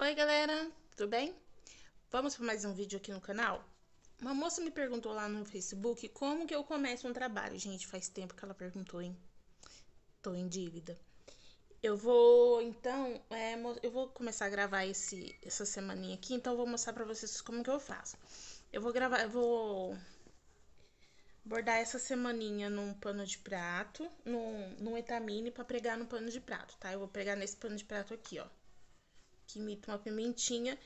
Oi galera, tudo bem? Vamos para mais um vídeo aqui no canal? Uma moça me perguntou lá no Facebook como que eu começo um trabalho. Gente, faz tempo que ela perguntou, hein? Tô em dívida. Eu vou, então, é, eu vou começar a gravar esse, essa semaninha aqui, então eu vou mostrar para vocês como que eu faço. Eu vou gravar, eu vou bordar essa semaninha num pano de prato, num, num etamine para pregar no pano de prato, tá? Eu vou pregar nesse pano de prato aqui, ó que imita uma pimentinha.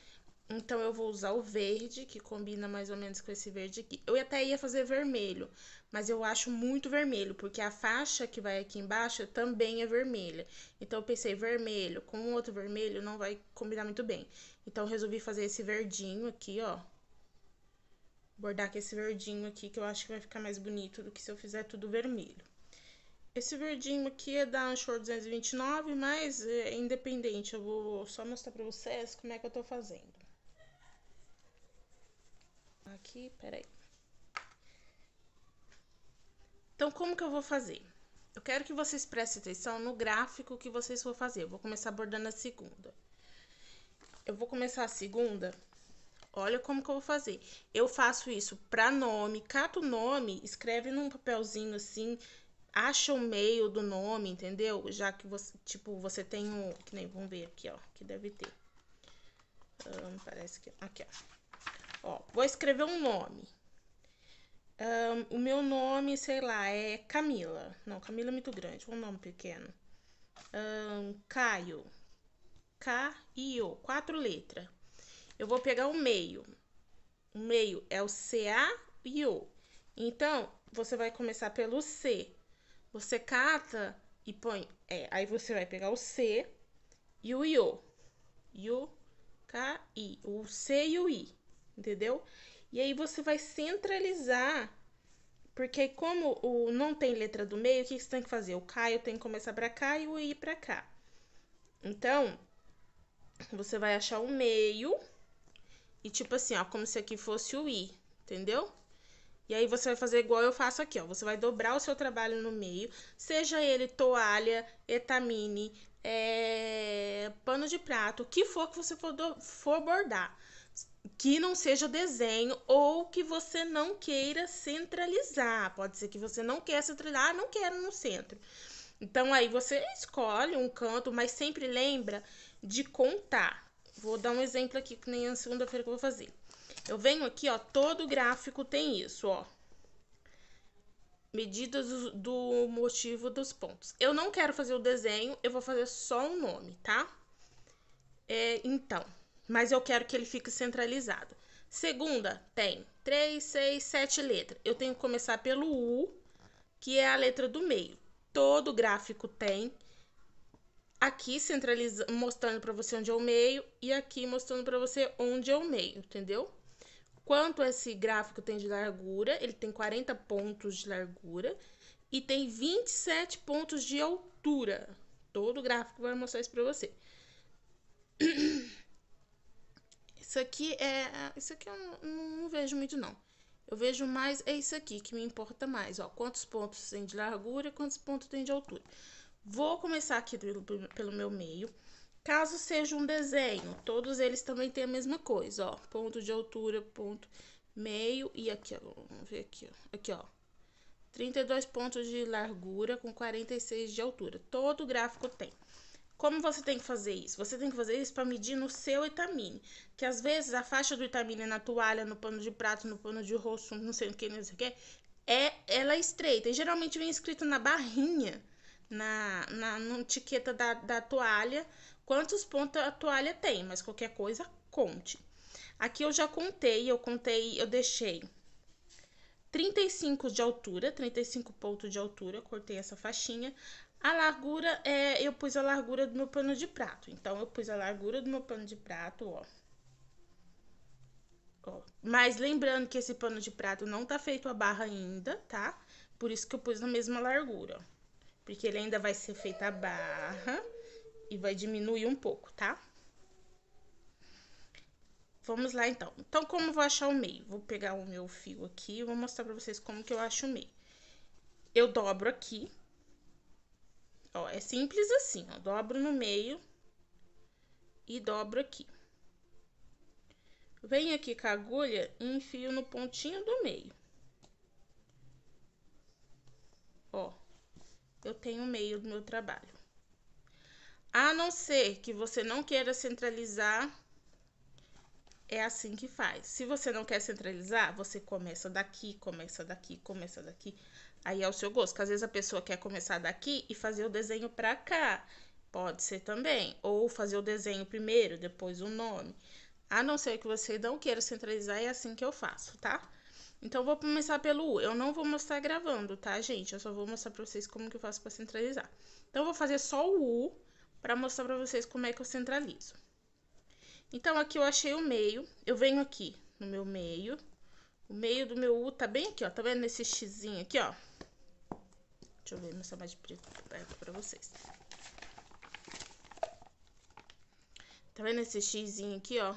Então eu vou usar o verde, que combina mais ou menos com esse verde aqui. Eu até ia fazer vermelho, mas eu acho muito vermelho, porque a faixa que vai aqui embaixo também é vermelha. Então eu pensei, vermelho com outro vermelho não vai combinar muito bem. Então eu resolvi fazer esse verdinho aqui, ó. Bordar com esse verdinho aqui, que eu acho que vai ficar mais bonito do que se eu fizer tudo vermelho. Esse verdinho aqui é da Anchor 229, mas é independente. Eu vou só mostrar pra vocês como é que eu tô fazendo. Aqui, peraí. Então, como que eu vou fazer? Eu quero que vocês prestem atenção no gráfico que vocês vão fazer. Eu vou começar bordando a segunda. Eu vou começar a segunda Olha como que eu vou fazer. Eu faço isso para nome, cata o nome, escreve num papelzinho assim acha o meio do nome, entendeu? Já que você, tipo, você tem um, que nem, vamos ver aqui, ó, que deve ter. Um, ah, parece que, aqui, ó. Ó, vou escrever um nome. Um, o meu nome, sei lá, é Camila. Não, Camila é muito grande, um nome pequeno. Um, Caio. K-I-O, quatro letras. Eu vou pegar o meio. O meio é o C-A e O. Então, você vai começar pelo C. Você cata e põe. É, aí você vai pegar o C e o IO. IO, K, I. O C e o I. Entendeu? E aí você vai centralizar. Porque como o não tem letra do meio, o que, que você tem que fazer? O K eu tenho que começar pra cá e o I pra cá. Então, você vai achar o meio. E tipo assim, ó, como se aqui fosse o I, entendeu? E aí você vai fazer igual eu faço aqui, ó. Você vai dobrar o seu trabalho no meio, seja ele toalha, etamine, é, pano de prato, o que for que você for, do, for bordar. Que não seja desenho ou que você não queira centralizar. Pode ser que você não queira centralizar, ah, não quero no centro. Então aí você escolhe um canto, mas sempre lembra de contar. Vou dar um exemplo aqui, que nem a segunda-feira que eu vou fazer. Eu venho aqui, ó, todo gráfico tem isso, ó. Medidas do, motivo dos pontos. Eu não quero fazer o desenho, eu vou fazer só um nome, tá? É, então, mas eu quero que ele fique centralizado. Segunda, tem 3, 6, 7 letras. Eu tenho que começar pelo U, que é a letra do meio. Todo gráfico tem. Aqui centraliza, mostrando para você onde é o meio e aqui mostrando para você onde é o meio, entendeu? Quanto esse gráfico tem de largura? Ele tem 40 pontos de largura e tem 27 pontos de altura. Todo o gráfico vai mostrar isso para você. Isso aqui é. Isso aqui eu não, não, vejo muito, não. Eu vejo mais é isso aqui que me importa mais. Ó, quantos pontos tem de largura e quantos pontos tem de altura. Vou começar aqui pelo, pelo meu meio. Caso seja um desenho, todos eles também têm a mesma coisa, ó. Ponto de altura, ponto meio e aqui, ó, vamos ver aqui, ó. Aqui, ó. 32 pontos de largura com 46 de altura. Todo gráfico tem. Como você tem que fazer isso? Você tem que fazer isso para medir no seu etamine. Que às vezes a faixa do etamine é na toalha, no pano de prato, no pano de rosto, não sei o que, não sei o que. É, ela é estreita. E geralmente vem escrito na barrinha, na, na, na etiqueta da, da toalha, quantos pontos a toalha tem, mas qualquer coisa, conte. Aqui eu já contei, eu contei, eu deixei 35 de altura, 35 pontos de altura, cortei essa faixinha. A largura, é, eu pus a largura do meu pano de prato. Então, eu pus a largura do meu pano de prato, ó. ó. Mas lembrando que esse pano de prato não tá feito a barra ainda, tá? Por isso que eu pus na mesma largura, Porque ele ainda vai ser feito a barra e vai diminuir um pouco, tá? Vamos lá, então. Então, como vou achar o meio? Vou pegar o meu fio aqui e vou mostrar pra vocês como que eu acho o meio. Eu dobro aqui. Ó, é simples assim, ó. Dobro no meio e dobro aqui. Venho aqui com a agulha e enfio no pontinho do meio. Ó, eu tenho o meio do meu trabalho. A não ser que você não queira centralizar, é assim que faz. Se você não quer centralizar, você começa daqui, começa daqui, começa daqui. Aí é o seu gosto. Que às vezes a pessoa quer começar daqui e fazer o desenho para cá. Pode ser também. Ou fazer o desenho primeiro, depois o nome. A não ser que você não queira centralizar, é assim que eu faço, tá? Então, vou começar pelo U. Eu não vou mostrar gravando, tá, gente? Eu só vou mostrar pra vocês como que eu faço pra centralizar. Então, eu vou fazer só o U para mostrar para vocês como é que eu centralizo. Então, aqui eu achei o meio, eu venho aqui no meu meio, o meio do meu U tá bem aqui, ó, tá vendo nesse xizinho aqui, ó? Deixa eu ver, mostrar mais de perto para vocês. Tá vendo esse xizinho aqui, ó?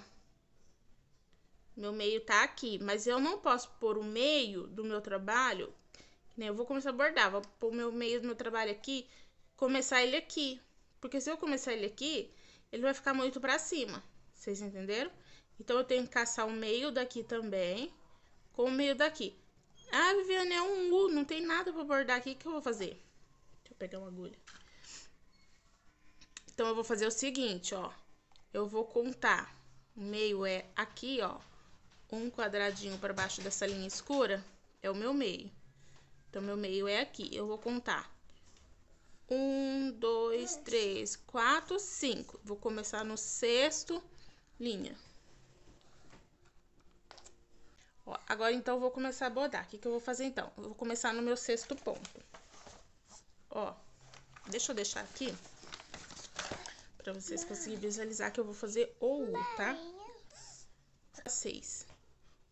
Meu meio tá aqui, mas eu não posso pôr o meio do meu trabalho, né? Eu vou começar a bordar, vou pôr o meu meio do meu trabalho aqui, começar ele aqui, porque se eu começar ele aqui, ele vai ficar muito pra cima. Vocês entenderam? Então, eu tenho que caçar o meio daqui também com o meio daqui. Ah, Viviane, é um U, não tem nada pra bordar aqui, o que eu vou fazer? Deixa eu pegar uma agulha. Então, eu vou fazer o seguinte, ó. Eu vou contar. O meio é aqui, ó. Um quadradinho pra baixo dessa linha escura é o meu meio. Então, meu meio é aqui. Eu vou contar um, dois, três, quatro, cinco. Vou começar no sexto linha. Ó, agora, então, vou começar a bordar. O que, que eu vou fazer, então? Eu vou começar no meu sexto ponto. Ó, deixa eu deixar aqui pra vocês conseguirem visualizar que eu vou fazer ou, tá? Seis.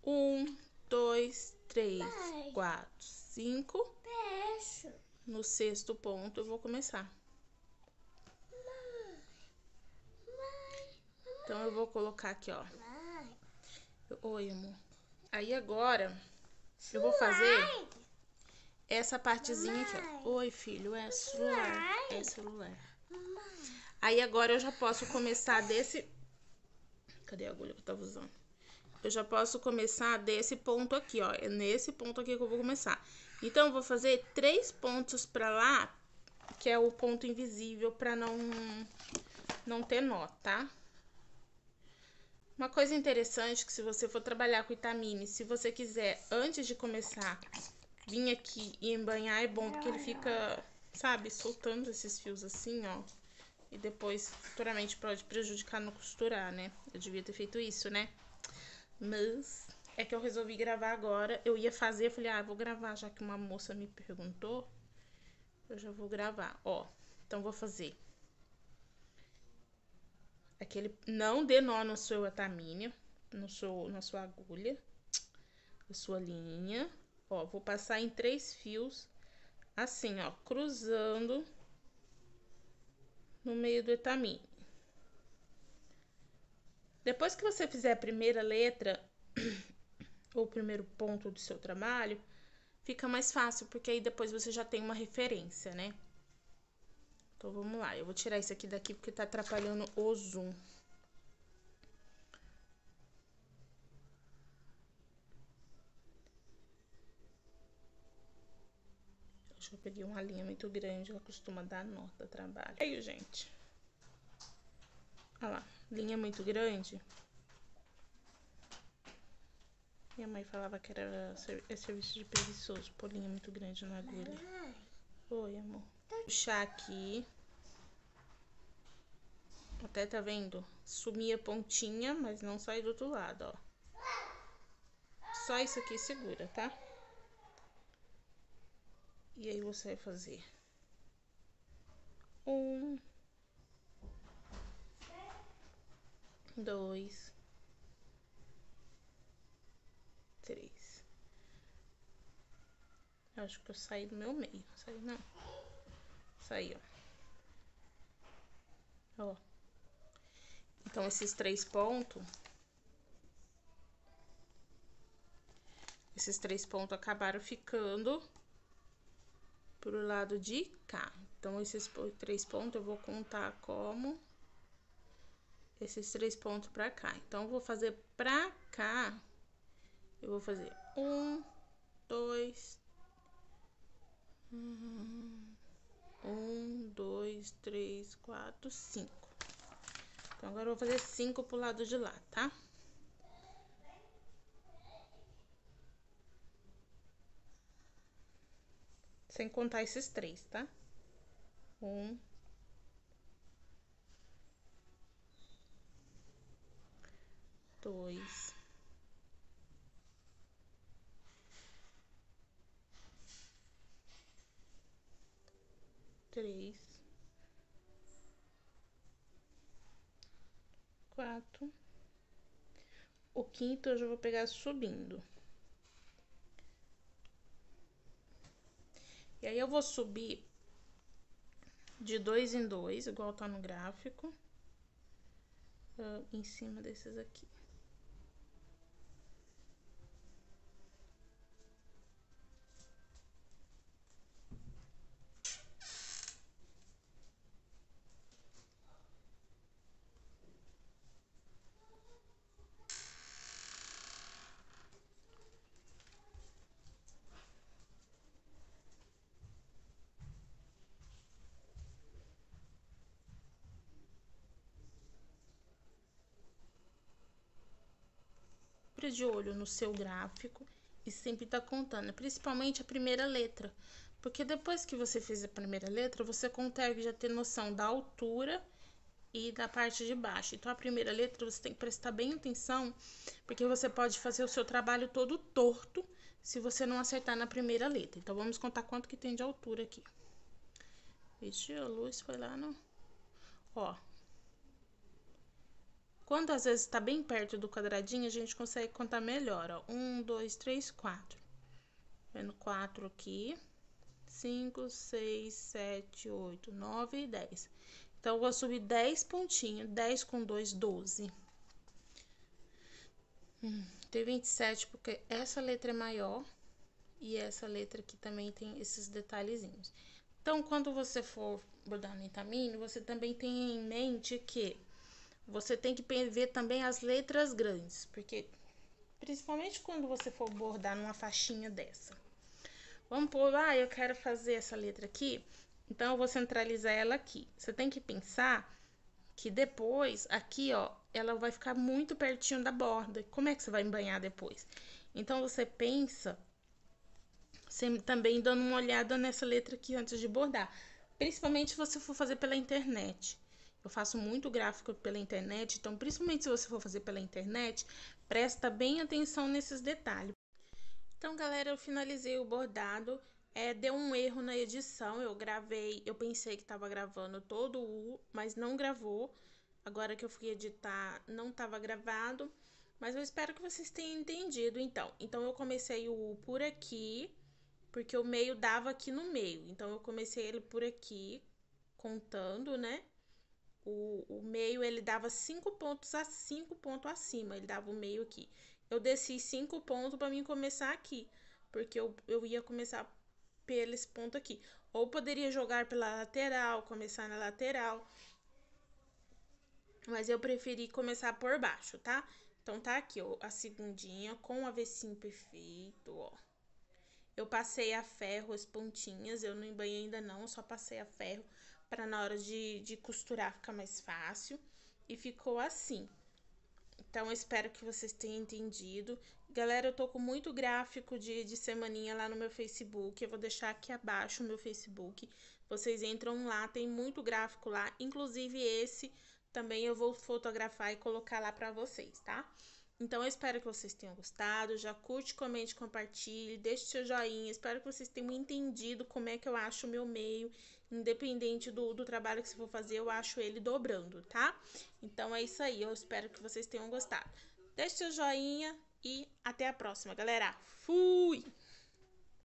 Um, dois, três, quatro, cinco. Beijo no sexto ponto, eu vou começar. Então, eu vou colocar aqui, ó. Oi, amor. Aí, agora, eu vou fazer essa partezinha aqui, ó. Oi, filho, é celular, é celular. Aí, agora, eu já posso começar desse... Cadê a agulha que eu tava usando? Eu já posso começar desse ponto aqui, ó. É nesse ponto aqui que eu vou começar. Então, vou fazer três pontos pra lá, que é o ponto invisível, pra não, não ter nó, tá? Uma coisa interessante que se você for trabalhar com itamine, se você quiser, antes de começar, vir aqui e embanhar, é bom, porque ele fica, sabe, soltando esses fios assim, ó. E depois, futuramente, pode prejudicar no costurar, né? Eu devia ter feito isso, né? Mas é que eu resolvi gravar agora. Eu ia fazer, eu falei, ah, eu vou gravar, já que uma moça me perguntou. Eu já vou gravar, ó. Então vou fazer. Aquele. Não dê nó no seu atamínio, no seu, na sua agulha, na sua linha. Ó, vou passar em três fios, assim, ó, cruzando no meio do etamínio. Depois que você fizer a primeira letra, ou o primeiro ponto do seu trabalho, fica mais fácil, porque aí depois você já tem uma referência, né? Então vamos lá, eu vou tirar isso aqui daqui porque tá atrapalhando o zoom. Acho eu peguei uma linha muito grande, ela costuma dar nota trabalho. Aí, gente. Olha lá, linha muito grande, minha mãe falava que era é serviço de preguiçoso, polinha é muito grande na agulha. Oi, amor. Puxar aqui. Até tá vendo? Sumia a pontinha, mas não sai do outro lado, ó. Só isso aqui segura, tá? E aí você vai fazer um, dois, três. Eu acho que eu saí do meu meio. Saí não. Saí, ó. Ó. Então, esses três pontos... Esses três pontos acabaram ficando pro lado de cá. Então, esses três pontos eu vou contar como esses três pontos pra cá. Então, eu vou fazer pra cá eu vou fazer um, dois, um, dois, três, quatro, cinco. Então agora eu vou fazer cinco pro lado de lá, tá? Sem contar esses três, tá? Um, O quinto eu já vou pegar subindo. E aí eu vou subir de dois em dois, igual tá no gráfico, ah, em cima desses aqui. sempre de olho no seu gráfico e sempre está contando, principalmente a primeira letra. Porque depois que você fez a primeira letra, você consegue já ter noção da altura e da parte de baixo. Então, a primeira letra você tem que prestar bem atenção, porque você pode fazer o seu trabalho todo torto se você não acertar na primeira letra. Então, vamos contar quanto que tem de altura aqui. Vixe, a luz foi lá no... Ó, quando às vezes está bem perto do quadradinho, a gente consegue contar melhor, ó. Um, dois, três, quatro. Vendo quatro aqui. Cinco, seis, sete, oito, nove e dez. Então, eu vou subir dez pontinhos. Dez com dois, doze. Hum, tem 27 porque essa letra é maior e essa letra aqui também tem esses detalhezinhos. Então, quando você for bordar no entamine, você também tem em mente que você tem que ver também as letras grandes, porque principalmente quando você for bordar numa faixinha dessa. Vamos por, ah, eu quero fazer essa letra aqui, então eu vou centralizar ela aqui. Você tem que pensar que depois, aqui, ó, ela vai ficar muito pertinho da borda. Como é que você vai embanhar depois? Então, você pensa também dando uma olhada nessa letra aqui antes de bordar. Principalmente se você for fazer pela internet. Eu faço muito gráfico pela internet, então principalmente se você for fazer pela internet, presta bem atenção nesses detalhes. Então, galera, eu finalizei o bordado. É, deu um erro na edição, eu gravei, eu pensei que tava gravando todo o mas não gravou. Agora que eu fui editar, não tava gravado. Mas eu espero que vocês tenham entendido, então. Então, eu comecei o U por aqui, porque o meio dava aqui no meio. Então, eu comecei ele por aqui, contando, né? o, o meio ele dava 5 pontos a 5 pontos acima, ele dava o meio aqui. Eu desci 5 pontos para mim começar aqui, porque eu, eu ia começar pelo esse ponto aqui. Ou poderia jogar pela lateral, começar na lateral. Mas eu preferi começar por baixo, tá? Então tá aqui, ó, a segundinha com o avecinho perfeito, ó. Eu passei a ferro as pontinhas, eu não embanhei ainda não, só passei a ferro para na hora de, de costurar ficar mais fácil. E ficou assim. Então, espero que vocês tenham entendido. Galera, eu tô com muito gráfico de, de semaninha lá no meu Facebook. Eu vou deixar aqui abaixo o meu Facebook. Vocês entram lá, tem muito gráfico lá. Inclusive, esse também eu vou fotografar e colocar lá pra vocês, tá? Então, eu espero que vocês tenham gostado. Já curte, comente, compartilhe, deixe seu joinha. Espero que vocês tenham entendido como é que eu acho o meu meio Independente do, do trabalho que você for fazer, eu acho ele dobrando, tá? Então é isso aí, eu espero que vocês tenham gostado. Deixe seu joinha e até a próxima, galera. Fui!